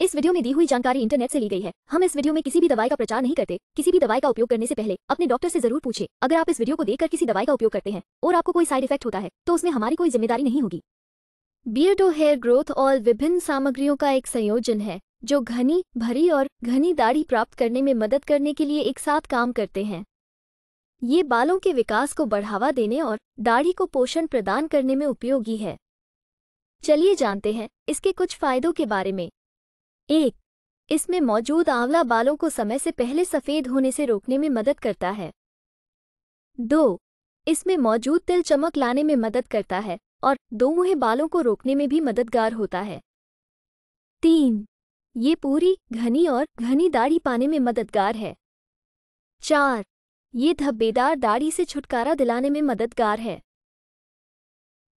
इस वीडियो में दी हुई जानकारी इंटरनेट से ली गई है हम इस वीडियो में किसी भी दवाई का प्रचार नहीं करते किसी भी दवाई का उपयोग करने से पहले अपने डॉक्टर से जरूर पूछे अगर आप इस वीडियो को देखकर किसी दवाई का उपयोग करते हैं और आपको कोई साइड इफेक्ट होता है तो उसमें हमारी कोई जिम्मेदारी नहीं होगी बियर्डो हेयर ग्रोथ और विभिन्न सामग्रियों का एक संयोजन है जो घनी भरी और घनी दाढ़ी प्राप्त करने में मदद करने के लिए एक साथ काम करते हैं ये बालों के विकास को बढ़ावा देने और दाढ़ी को पोषण प्रदान करने में उपयोगी है चलिए जानते हैं इसके कुछ फायदों के बारे में एक इसमें मौजूद आंवला बालों को समय से पहले सफ़ेद होने से रोकने में मदद करता है दो इसमें मौजूद तिल चमक लाने में मदद करता है और दो मुहे बालों को रोकने में भी मददगार होता है तीन ये पूरी घनी और घनी दाढ़ी पाने में मददगार है चार ये धब्बेदार दाढ़ी से छुटकारा दिलाने में मददगार है